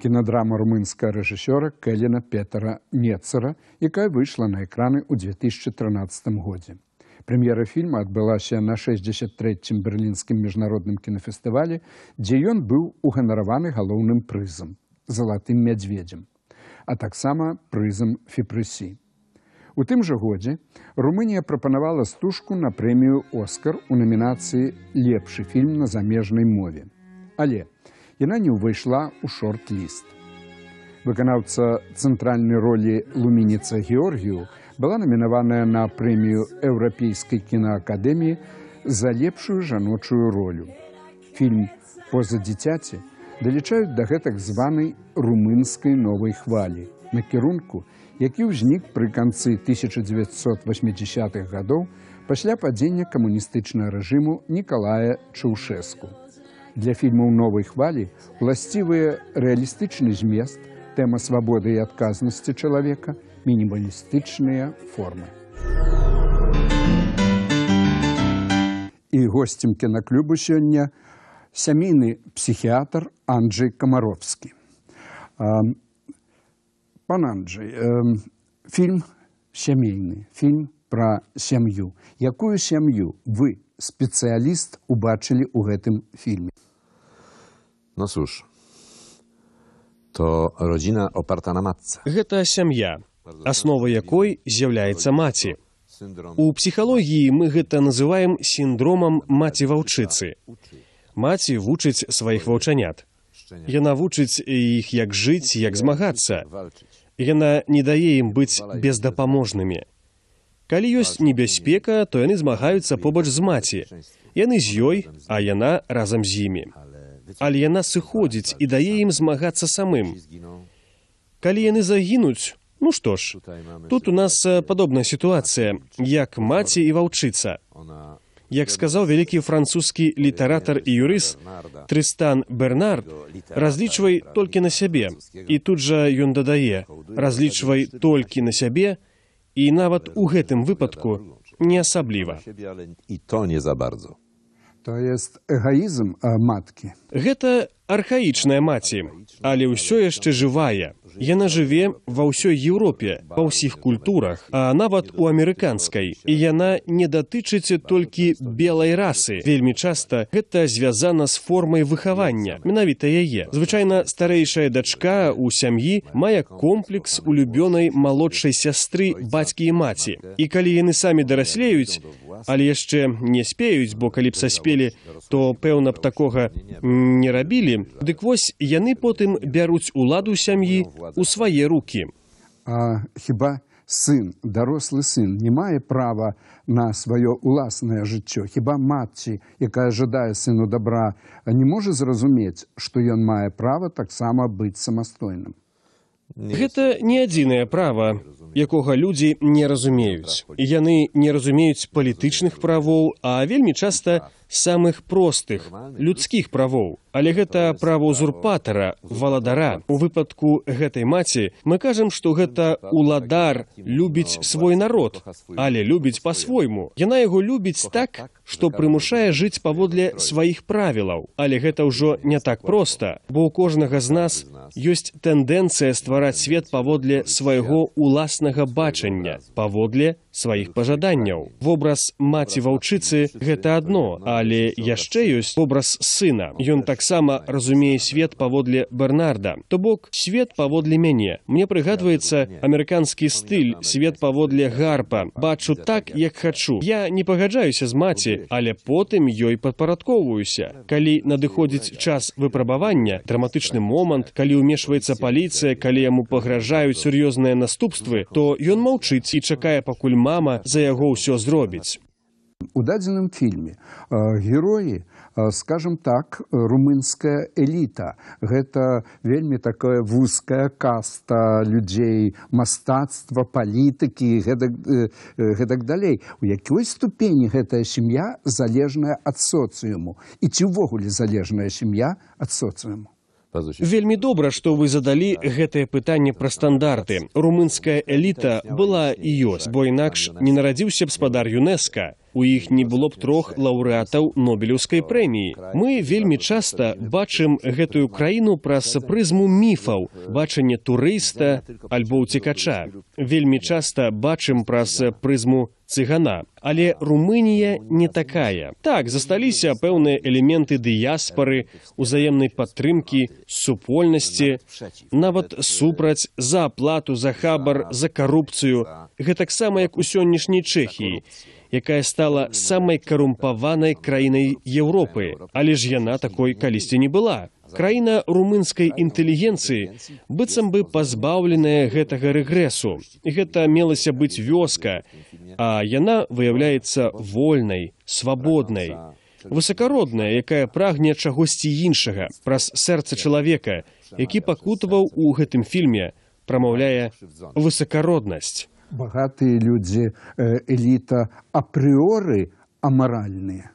кінадрама румынская рэжысёра Кэліна Петра Нецера, якая выйшла на экраны ў 2013 годзе. Прэм'ера фільма адбылася на 63 берлінскім міжнародным кінафестывалі, дзе ён быў уганараваны галоўным прызам залатым мядзведзем, а таксама прызам фіпрысі. У тым жа годзе Румынія прапанавала стужку на прэмію Оскар у намінацыі лепшы фільм на замежнай мове. Але яна не ўвайшла ў шорт-ліст. Выканаўца цэнтральнай ролі Луменіца Георгію была намінаваная на прэмію еўрапейскай кінаакадэміі за лепшую жаночую ролю. Фільм «Поза дзіцяці» далічаюць да гэтак званай румынскай новай хвалі на кірунку, які ўзнік пры канцы 1980-х гадоў пасля падзення камуністычнага рэжыму Нікалая Чаўшэску для фільмаў новай хвалі ласцівыя рэалістычны змест, тэма свабоды і адказнасці чалавека, мінімалістычныя формы. І госцем кінаклюбу сёння сямейны псіхіятр Анджай камаровскі. Пан Анджай, э, фільм сямейны фільм пра сям'ю, якую сям'ю вы спецыяліст убачылі ў гэтым фільме. No cóż, то родина оперта на матце. Это семья, основой якой является мати. У психологии мы это называем синдромом мати-волчицы. Мати учит своих волчанят. Яна учит их, как жить, как змагаться. Яна не дает им быть бездопоможными. Коли есть небеспека, то они змагаются побач с мати. Яны с ей, а яна разом с ними але яна сыходзіць і дае ім змагацца самым. Калі яны загінуць, Ну што ж, тут у нас падобная сітуацыя, як маці і ваўчыца. Як сказаў вялікі французскі літаратар і юрыс Трыстан Бернард, разлічвай толькі на сябе. І тут жа ён дадае: разлічвай толькі на сябе і нават у гэтым выпадку не асабліва. І то не за бардзо. То есть эгоизм э, матки. Это архаичная мать, але все еще живая. Яна жыве ва ўсёй Еўропе, па ўсіх культурах, а нават у амерыканскай. І яна не датычыць толькі белай расы. Вельмі часта гэта звязана з формай выхавання, менавіта яе. Звычайна старэйшая дачка ў сям'і мае комплекс улюбёнай малодшай сястры бацькі і маці. І калі яны самі дараслеюць, але яшчэ не спеюць, бо калі б саспелі, то пэўна б такога не рабілі. Дык вось яны потым бяруць уладу сям'і, у свае рукі а, хіба сын дарослы сын не мае права на сваё ўласнае жыццё хіба матці якая жадае сыну дабра не можа зразумець што ён мае права таксама быць самастойным гэта не адзінае права якога людзі не разумеюць так, яны не разумеюць палітычных правоў а вельмі часта не так самых простых людскіх правоў але гэта право узурпатара валадара у выпадку гэтай маці мы кажам что гэта уладар любіць свой народ але любіць по-свойму яна яго любіць так что прымушае жыць паводле сваіх правілаў але гэта ўжо не так просто бо у кожнага з нас ёсць тэндэнцыя ствараць свет паводле свайго уласнага бачання паводле сваіх пажаданняў вобраз маці ваўчыцы гэта одно а але яшчэ ёсць вобраз сына ён таксама разумее свет паводле бернарда то бок свет паводле мяне мне прыгадваецца амерыканскі стыль свет паводле гарпа бачу так як хачу я не пагаджаюся з маці але потым ёй падпарадкоўваюся калі надыходзіць час выпрабавання драматычны момант калі ўмешваецца паліцыя калі яму пагражаюць сур'ёзныя наступствы то ён маўчыць і чакае пакуль мама за яго ўсё зробіць У дадзеным фільме героі, скажам так, румынская эліта. Гэта вельмі такая вузкая каста людзей, мастацтва, палітыкі, гэтак, э, э, гэтак далей. У якой ступені гэтая сям'я залежная ад соцыуму і ці ўвогуле залежная сям'я ад соцыуму. Вельмі добра, што вы задалі гэтае пытанне пра стандарты. Румынская эліта была і ёсць, бо інакш не нарадзіўся б спадар ЮНЕСКА. У іх не было б трох лаўрэатаў нобелеўскай прэміі. Мы вельмі часта бачым гэтую краіну праз прызму міфаў, бачанне турыста альбо ўцікача. Вельмі часта бачым праз прызму цыгана. Але Румынія не такая. Так засталіся пэўныя элементы дыяспары, узаемнай падтрымкі, супольнасці, нават супраць за аплату, за хабар, за карупцыю, гэтак сама як у сённяшняй чэхіі якая стала самай карумпаванай краінай Еўропы, але ж яна такой калісьці не была. Краіна румынскай інтэлігенцыі быццам бы пазбаўленая гэтага рэгрэсу. Гэта мелася быць вёска, а яна выяўляецца вольнай, свабоднай. Высакародная, якая прагне чагосьці іншага праз сэрца чалавека, які пакутаваў у гэтым фільме, прамаўляе высакароднасць багатыя людзі эліта апрыоры амаральныя.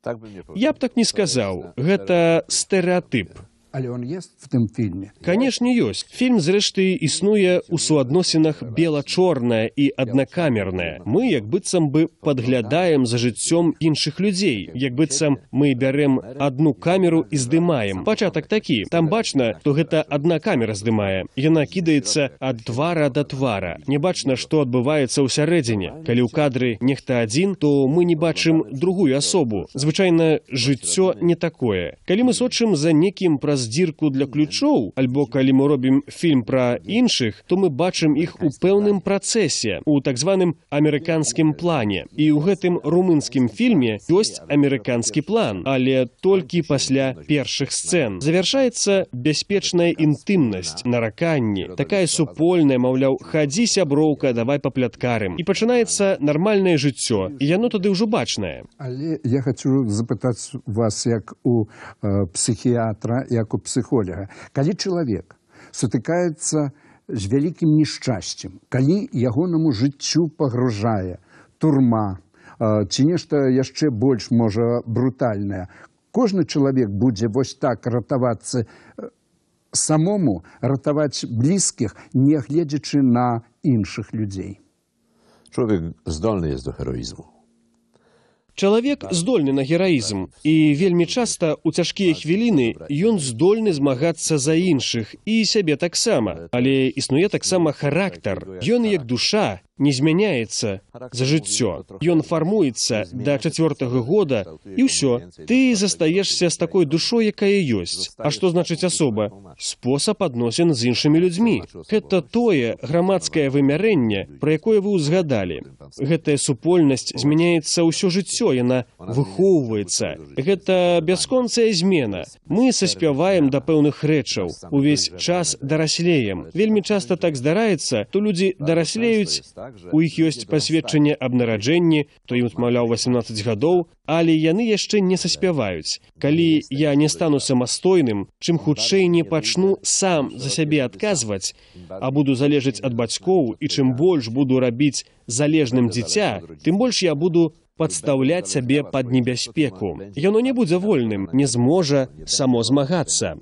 Так, я б так не сказаў, гэта стэрэатып. Але он ёсць в тым фільме. Канешне, ёсць. Фільм зрэшты існуе ў суадносінах бела-чорная і аднакамерная. Мы як быццам бы падглядаем за жыццём іншых людзей. Як быццам мы бярэм адну камеру і здымаем. Пачатак такі. Там бачна, то гэта адна камера здымае. Яна кідаецца ад твара да твара. Не бачна, што адбываецца ўсярэдзіне. Калі ў кадры нехта адзін, то мы не бачым другую асобу. Звычайна жыццё не такое. Калі мы сочым за некім праз праз дзірку для ключоў, альбо калі мы робім фільм пра іншых, то мы бачым іх у пэўным працэсе у так званым амерыканскім плане. І ў гэтым румынскім фільме ёсць амерыканскі план, але толькі пасля першых сцэн. Завяршаецца бяспечная інтымнасць, нараканні, такая супольная, маўляў, хадзі сяброўка, давай папляткарым. І пачынаецца нармальнае жыццё, і яно тады ўжо бачнае. Але я хочу запытаць вас як у э, псіхіятра, як як у псіхоляга калі чалавек сутыкаецца з вялікім няшчасцем калі ягонаму жыццю пагружае турма ці нешта яшчэ больш можа брутальнае кожны чалавек будзе вось так ратавацца э, самому ратаваць блізкіх нягледзячы на іншых людзей чоловек здольны з до героізму Чалавек здольны на гераізм і вельмі часта у цяжкія хвіліны ён здольны змагацца за іншых і сябе таксама, але існуе таксама характар. Ён як душа, не змяняецца за жыццё. Ён фармуецца да чацвёртага года і ўсё. Ты застаешся з такой душой, якая ёсць. А што значыць асоба? Спосаб адносін з іншымі людзьмі. Гэта тое грамадскае вымярэнне, пра якое вы ўзгадалі. Гэтая супольнасць змяняецца ўсё жыццё, яна выхоўваецца. Гэта бясконцая змена. Мы саспяваем да пэўных рэчаў, увесь час дараслеем. Вельмі часта так здараецца, то людзі дараслеюць, У іх ёсць пасведчанне аб нараджэнні, то ім маўляў 18 гадоў, але яны яшчэ не саспяваюць. Калі я не стану самастойным, чым хутчэй не пачну сам за сябе адказваць, а буду залежаць ад бацькоў і чым больш буду рабіць залежным дзіця, тым больш я буду падстаўляць сябе пад небяспеку. Яно не будзе вольным, не зможа само змагацца.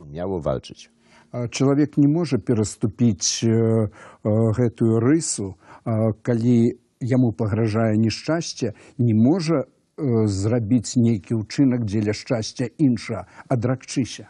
Чалавек не можа пераступіць э, э, гэтую рысу, калі яму пагражае няшчасце не можа э, зрабіць нейкі ўчынак дзеля шчасця інша адракчыся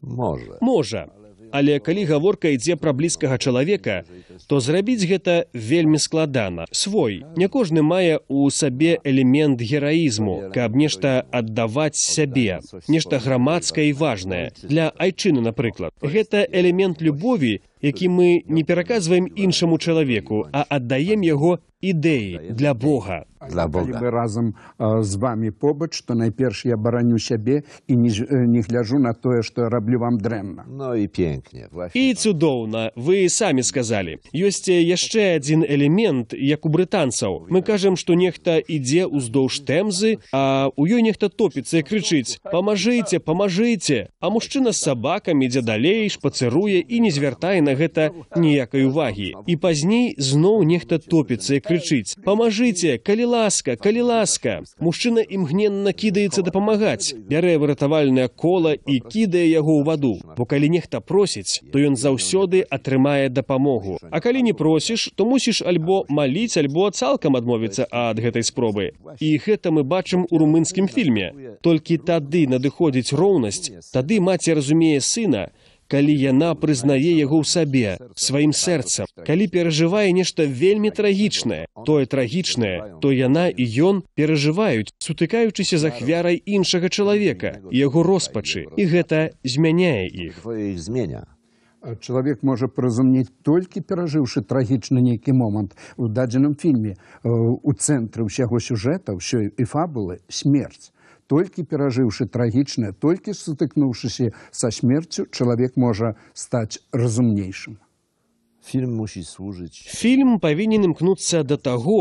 можа можа але калі гаворка ідзе пра блізкага чалавека то зрабіць гэта вельмі складана свой не кожны мае ў сабе элемент гераізму каб нешта аддаваць сябе нешта грамадскае і важнае для айчыны напрыклад гэта элемент любові які мы не пераказваем іншаму чалавеку, а аддаем яго ідэі для Бога. Для Бога. Калі мы разам з вами побач, то найперш я бараню сябе і не гляжу на тое, што я раблю вам дрэнна. Ну і пенькне. І цудоўна, вы самі сказалі. Ёсць яшчэ адзін элемент, як у брытанцаў. Мы кажам, што нехта ідзе ўздоўж тэмзы, а ў ёй нехта топіцца і крычыць: « Памажыце, памажыце, А мужчына з сабакам ідзе далей, шпацыруе і не звяртае на гэта ніякай увагі. І пазней зноў нехта топіцца і крычыць: Памажыце, калі ласка, калі ласка. Мужчына імгненна кідаецца дапамагаць, бярэ выратавальнае кола і кідае яго ў ваду. Бо калі нехта просіць, то ён заўсёды атрымае дапамогу. А калі не просіш, то мусіш альбо маліць альбо цалкам адмовіцца ад гэтай спробы. І гэта мы бачым у румынскім фільме. Толькі тады надыходзіць роўнасць, тады маці разумее сына, калі яна прызнае яго ў сабе сваім сэрцам калі перажывае нешта вельмі трагічнае тое трагічнае то яна і ён перажываюць сутыкаючыся з ахвярай іншага чалавека яго роспачы і гэта змяняе іх змяня чалавек можа прызумнець толькі перажыўшы трагічны нейкі момант у дадзеным фільме э, у цэнтры ўсяго сюжэта ўсёй і фабулы смерць толькі перажыўшы трагічнае толькі сутыкнуўшыся са смерцю чалавек можа стаць разумнейшым фільм мусіць служыць фільм павінен імкнуцца да таго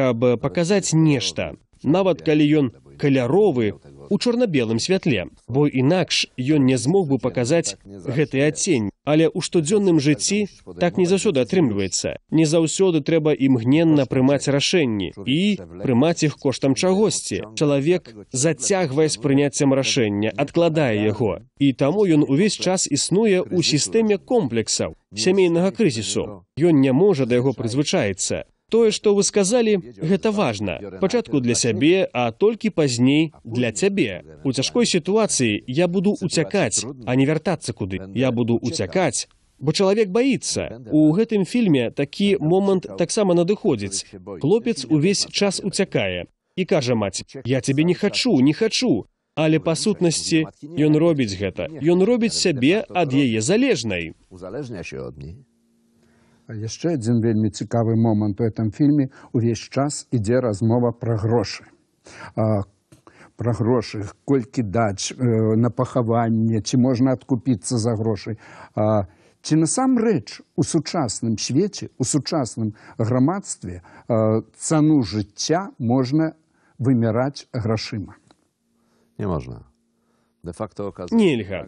каб паказаць нешта нават калі ён каляровы у чорна-белым святле, бо інакш ён не змог бы паказаць гэты адцень. Але ў штодзённым жыцці так не заўсёды атрымліваецца. Не заўсёды трэба імгненна прымаць рашэнні і прымаць іх коштам чагосьці. Чалавек зацягвае з прыняццем рашэння, адкладае яго. І таму ён увесь час існуе ў сістэме комплексаў сямейнага крызісу. Ён не можа да яго прызвычаецца тое, што вы сказалі, гэта важна. Пачатку для сябе, а толькі пазней для цябе. У цяжкой сітуацыі я буду уцякаць, а не вяртацца куды. Я буду уцякаць, Бо чалавек баіцца. У гэтым фільме такі момант таксама надыходзіць. Хлопец увесь час уцякае і кажа маць: « Я цябе не хачу, не хачу. Але па сутнасці ён робіць гэта. Ён робіць сябе ад яе залежнай яшчэ адзін вельмі цікавы момант у этом фільме увесь час ідзе размова пра грошы пра грошы колькі даць на пахаванне ці можна адкупіцца за грошай ці насамрэч у сучасным свеце у сучасным грамадстве цану жыцця можна вымяраць грашыма не можна нельга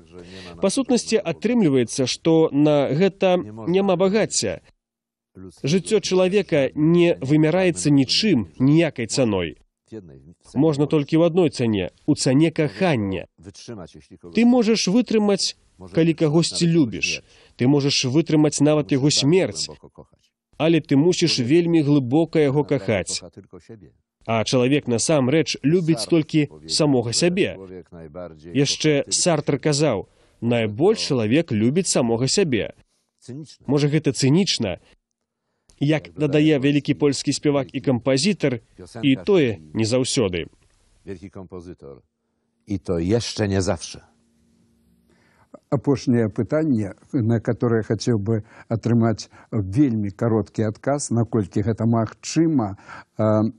па сутнасці атрымліваецца што на гэта няма багацця жыццё чалавека не вымяраецца нічым ніякай цаной можна толькі ў адной цане у цане кахання ты можаш вытрымаць калі кагосьці любіш ты можаш вытрымаць нават яго смерць але ты мусіш вельмі глыбока яго кахаць А чалавек насамрэч любіць толькі самога сябе. Яшчэ Сартр казаў: «Найбольш чалавек любіць самога сябе. Можа, гэта цынічна. Як дадае вялікі польскі спявак і кампазітар, і тое не заўсёды. Вкі кампазітор і то яшчэ не завша. Апошняе пытанне, на которое хацеў бы атрымаць э, вельмі кароткі адказ, наколькі гэта магчыма, э,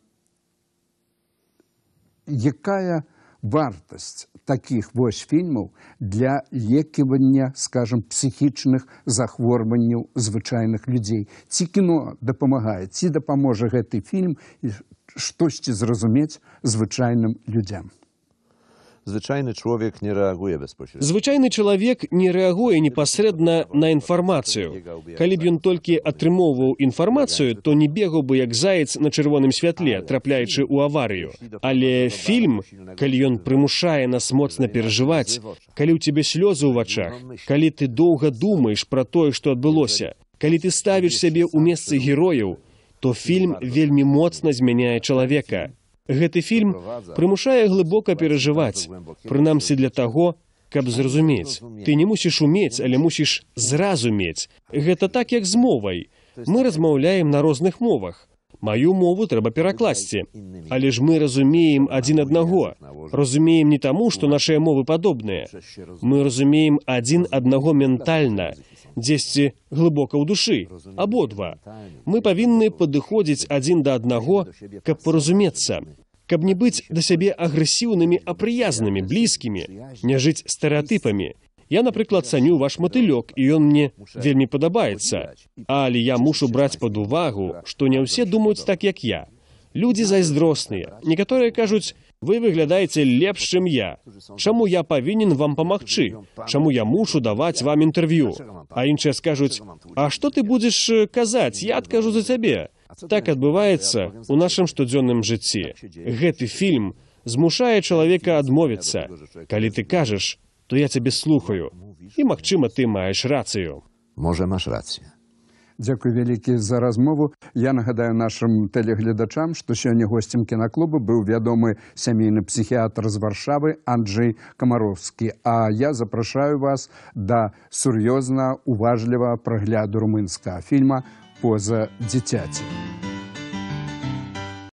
якая вартасць такіх вось фільмаў для леківання скажем псіхічных захворванняў звычайных людзей ці кіно дапамагае ці дапаможа гэты фільм штосьці зразумець звычайным людзям звычайны чалавек не рэагуе бяспосрэдна. Звычайны чалавек не рэагуе непасрэдна на інфармацыю. Калі б ён толькі атрымоўваў інфармацыю, то не бегаў бы як заяц на чырвоным святле, трапляючы ў аварыю. Але фільм, калі ён прымушае нас моцна перажываць, калі ў цябе слёзы ў вачах, калі ты доўга думаеш пра тое, што адбылося, калі ты ставіш сябе ў месцы герояў, фільм вельмі моцна змяняе чалавека Гэты фільм прымушае глыбока перажываць, прынамсі для таго, каб зразумець. Ты не мусіш умець, але мусіш зразумець. Гэта так, як з мовай. Мы размаўляем на розных мовах. Маю мову трэба перакласці, але ж мы разумеем адзін аднаго. Разумеем не таму, што нашыя мовы падобныя. Мы разумеем адзін аднаго ментальна, дзесьці глыбока ў душы, абодва. Мы павінны падыходзіць адзін да аднаго, каб паразумецца. Каб не быць да сябе агрэсіўнымі, а прыязнымі, блізкімі, не жыць стэрэатыпамі, Я, напрыклад, цаню ваш матылёк, і ён мне вельмі падабаецца. Але я мушу браць пад увагу, што не ўсе думаюць так, як я. Людзі зайздросныя. Некаторыя кажуць, вы выглядаеце лепш, чым я. Чаму я павінен вам памагчы? Чаму я мушу даваць вам інтэрв'ю? А іншыя скажуць, а што ты будзеш казаць? Я адкажу за цябе. Так адбываецца ў нашым штодзённым жыцці. Гэты фільм змушае чалавека адмовіцца. Калі ты кажаш, то я цябе слухаю і магчыма ты маеш рацыю можа маш рацыя дзякуй вялікі за размову я нагадаю нашым тэлегледачам што сёння госцем кінаклубу быў вядомы сямейны псіхіатр з варшавы анджэй камаровскі а я запрашаю вас да сур'ёзна уважліва прагляду румынскага фільма поза дзіцяці